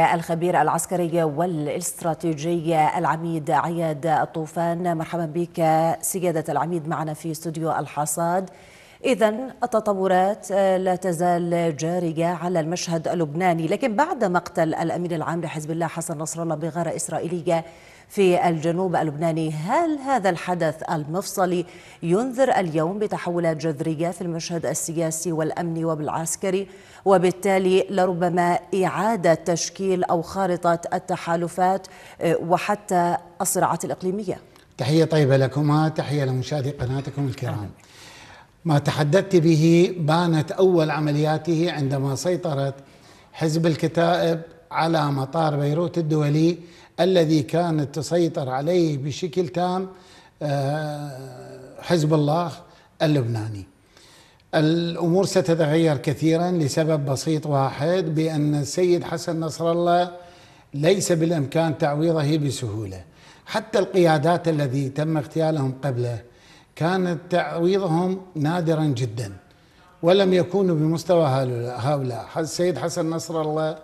الخبير العسكري والاستراتيجي العميد عياد الطوفان مرحبا بك سيادة العميد معنا في استوديو الحصاد إذا التطورات لا تزال جارية على المشهد اللبناني لكن بعد مقتل الأمين العام لحزب الله حسن نصر الله بغارة إسرائيلية في الجنوب اللبناني هل هذا الحدث المفصلي ينذر اليوم بتحولات جذرية في المشهد السياسي والأمني والعسكري وبالتالي لربما إعادة تشكيل أو خارطة التحالفات وحتى الصراعات الإقليمية تحية طيبة لكما تحية لمشاهدي قناتكم الكرام ما تحدثت به بانت اول عملياته عندما سيطرت حزب الكتائب على مطار بيروت الدولي الذي كانت تسيطر عليه بشكل تام آه، حزب الله اللبناني. الامور ستتغير كثيرا لسبب بسيط واحد بان السيد حسن نصر الله ليس بالامكان تعويضه بسهوله. حتى القيادات التي تم اغتيالهم قبله كان تعويضهم نادرا جدا ولم يكونوا بمستوى هؤلاء السيد حسن نصر الله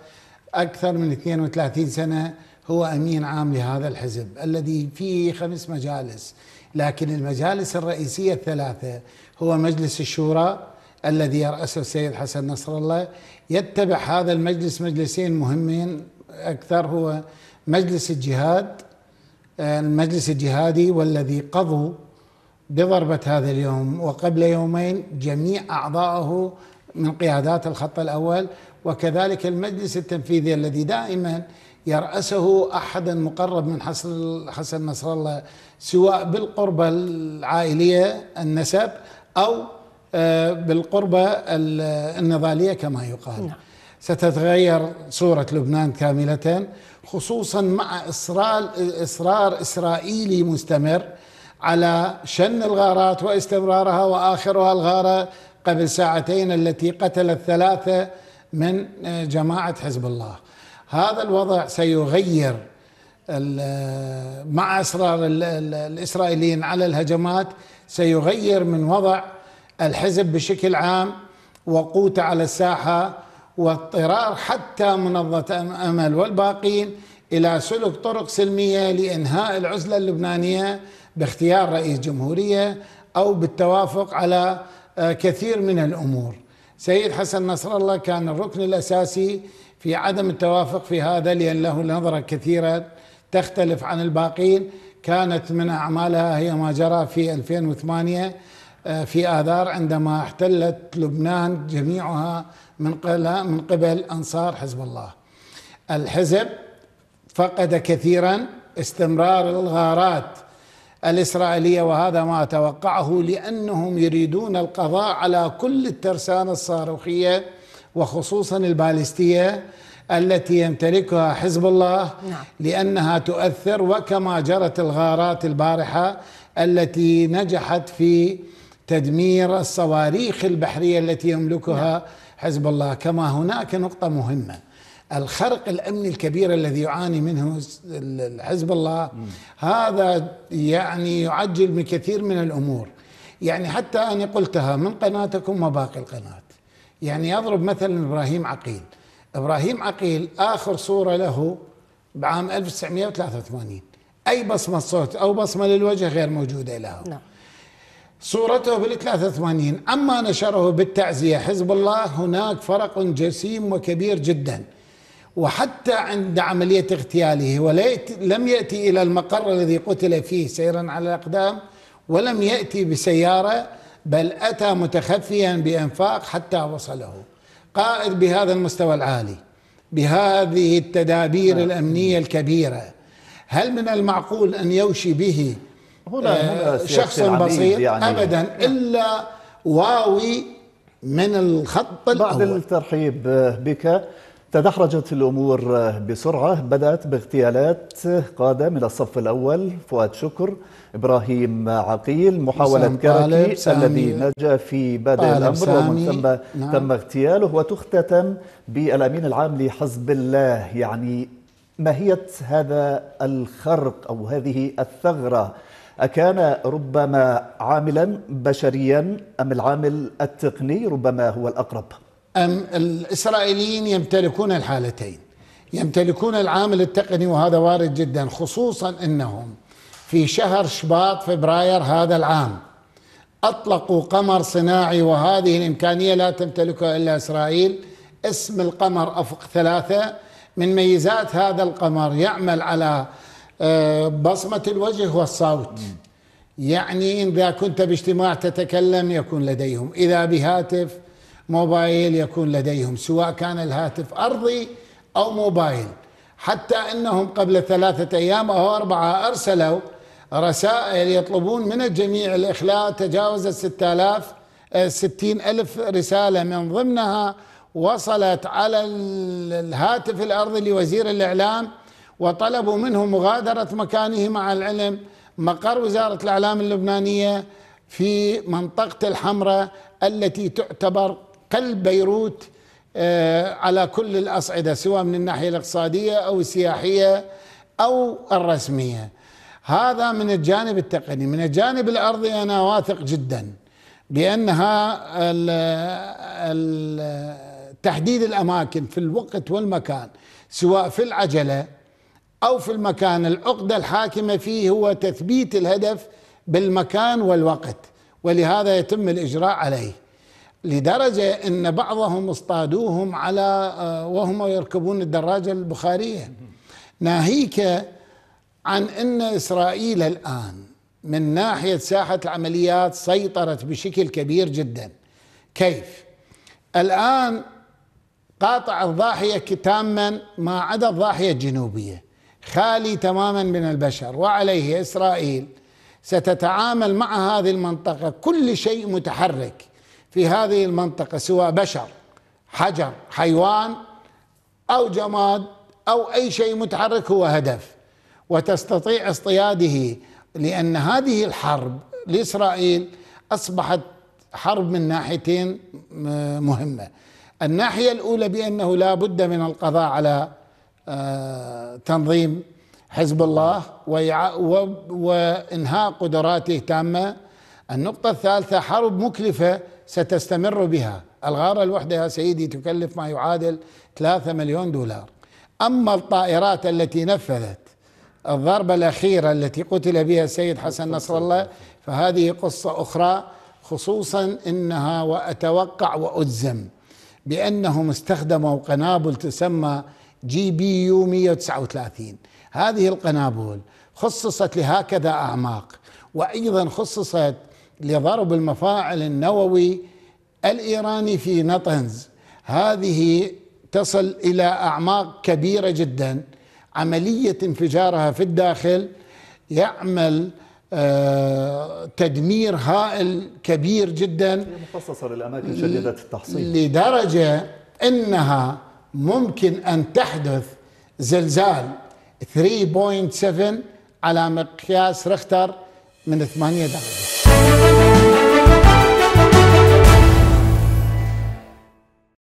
أكثر من 32 سنة هو أمين عام لهذا الحزب الذي فيه خمس مجالس لكن المجالس الرئيسية الثلاثة هو مجلس الشورى الذي يرأسه السيد حسن نصر الله يتبع هذا المجلس مجلسين مهمين أكثر هو مجلس الجهاد آه، المجلس الجهادي والذي قضوا بضربة هذا اليوم وقبل يومين جميع أعضائه من قيادات الخط الأول وكذلك المجلس التنفيذي الذي دائما يرأسه أحد مقرب من حسن حسن نصر الله سواء بالقربة العائلية النسب أو آه، بالقربة النضالية كما يقال نعم. ستتغير صورة لبنان كاملة خصوصا مع إصرار, إصرار إسرائيلي مستمر على شن الغارات واستمرارها واخرها الغاره قبل ساعتين التي قتلت ثلاثه من آه، جماعه حزب الله. هذا الوضع سيغير آه، مع اصرار الاسرائيليين على الهجمات سيغير من وضع الحزب بشكل عام وقوته على الساحه واضطرار حتى منظمه امل والباقين الى سلوك طرق سلميه لانهاء العزله اللبنانيه باختيار رئيس جمهوريه او بالتوافق على آه، كثير من الامور. سيد حسن نصر الله كان الركن الاساسي في عدم التوافق في هذا لان له نظره كثيره تختلف عن الباقين كانت من اعمالها هي ما جرى في 2008 آه، في آذار عندما احتلت لبنان جميعها من من قبل أنصار حزب الله الحزب فقد كثيرا استمرار الغارات الإسرائيلية وهذا ما أتوقعه لأنهم يريدون القضاء على كل الترسانة الصاروخية وخصوصا البالستية التي يمتلكها حزب الله نعم. لأنها تؤثر وكما جرت الغارات البارحة التي نجحت في تدمير الصواريخ البحرية التي يملكها نعم. حزب الله كما هناك نقطة مهمة الخرق الامني الكبير الذي يعاني منه حزب الله هذا يعني يعجل من كثير من الامور يعني حتى انا قلتها من قناتكم وباقي القناه يعني يضرب مثلا ابراهيم عقيل ابراهيم عقيل اخر صوره له بعام 1983 اي بصمه صوت او بصمه للوجه غير موجوده له نعم صورته بال 83 اما نشره بالتعزيه حزب الله هناك فرق جسيم وكبير جدا وحتى عند عملية اغتياله ولم يأتي إلى المقر الذي قتل فيه سيرا على الأقدام ولم يأتي بسيارة بل أتى متخفيا بأنفاق حتى وصله قائد بهذا المستوى العالي بهذه التدابير نعم. الأمنية الكبيرة هل من المعقول أن يوشي به هنا آه، شخص بسيط يعني أبدا إلا واوي من الخط الأول بعد الترحيب بك تدحرجت الأمور بسرعة بدأت باغتيالات قادة من الصف الأول فؤاد شكر إبراهيم عقيل محاولة كركي الذي نجا في بدء الأمر ومن ثم نعم. تم اغتياله وتختتم بالأمين العام لحزب الله يعني ماهية هذا الخرق أو هذه الثغرة أكان ربما عاملا بشريا أم العامل التقني ربما هو الأقرب؟ أم الإسرائيليين يمتلكون الحالتين يمتلكون العامل التقني وهذا وارد جدا خصوصا أنهم في شهر شباط فبراير هذا العام أطلقوا قمر صناعي وهذه الإمكانية لا تمتلكها إلا إسرائيل اسم القمر أفق ثلاثة من ميزات هذا القمر يعمل على آه، بصمة الوجه والصوت يعني إذا كنت باجتماع تتكلم يكون لديهم إذا بهاتف موبايل يكون لديهم سواء كان الهاتف أرضي أو موبايل حتى أنهم قبل ثلاثة أيام أو أربعة أرسلوا رسائل يطلبون من الجميع الإخلاء تجاوز الستة آلاف آه، ستين ألف رسالة من ضمنها وصلت على الهاتف الأرضي لوزير الإعلام وطلبوا منه مغادرة مكانه مع العلم مقر وزارة الإعلام اللبنانية في منطقة الحمراء التي تعتبر قلب بيروت آه، على كل الأصعدة سواء من الناحية الاقتصادية أو السياحية أو الرسمية هذا من الجانب التقني من الجانب الأرضي أنا واثق جدا بأنها تحديد الأماكن في الوقت والمكان سواء في العجلة أو في المكان العقدة الحاكمة فيه هو تثبيت الهدف بالمكان والوقت ولهذا يتم الإجراء عليه لدرجة أن بعضهم اصطادوهم على آه، وهم يركبون الدراجة البخارية ناهيك عن أن إسرائيل الآن من ناحية ساحة العمليات سيطرت بشكل كبير جدا كيف؟ الآن قاطع الضاحية تاما ما عدا الضاحية الجنوبية خالي تماما من البشر وعليه إسرائيل ستتعامل مع هذه المنطقة كل شيء متحرك في هذه المنطقة سواء بشر حجر حيوان أو جماد أو أي شيء متحرك هو هدف وتستطيع اصطياده لأن هذه الحرب لإسرائيل أصبحت حرب من ناحيتين مهمة الناحية الأولى بأنه لا بد من القضاء على آه، تنظيم حزب الله وإنهاء قدراته تامة النقطة الثالثة حرب مكلفة ستستمر بها الغارة الوحدة يا سيدي تكلف ما يعادل 3 مليون دولار أما الطائرات التي نفذت الضربة الأخيرة التي قتل بها السيد حسن نصر الله فهذه قصة أخرى خصوصا إنها وأتوقع وأجزم بأنهم استخدموا قنابل تسمى جي بي يو 139 هذه القنابل خصصت لهكذا أعماق وأيضا خصصت لضرب المفاعل النووي الايراني في نطنز هذه تصل الى اعماق كبيره جدا عمليه انفجارها في الداخل يعمل آه، تدمير هائل كبير جدا مخصصه للاماكن شديده التحصيل لدرجه انها ممكن ان تحدث زلزال 3.7 على مقياس رختر من 8 درجه